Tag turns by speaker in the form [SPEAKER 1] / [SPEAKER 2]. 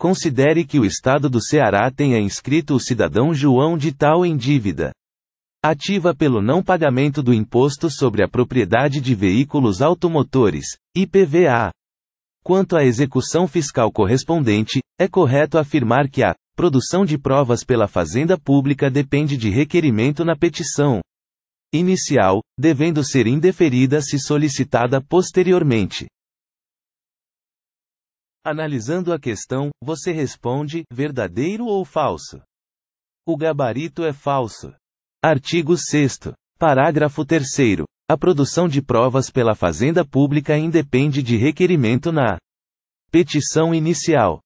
[SPEAKER 1] Considere que o Estado do Ceará tenha inscrito o cidadão João de Tal em dívida ativa pelo não pagamento do Imposto sobre a Propriedade de Veículos Automotores, IPVA. Quanto à execução fiscal correspondente, é correto afirmar que a produção de provas pela Fazenda Pública depende de requerimento na petição inicial, devendo ser indeferida se solicitada posteriormente. Analisando a questão, você responde: verdadeiro ou falso? O gabarito é falso. Artigo 6. Parágrafo 3. A produção de provas pela Fazenda Pública independe de requerimento na petição inicial.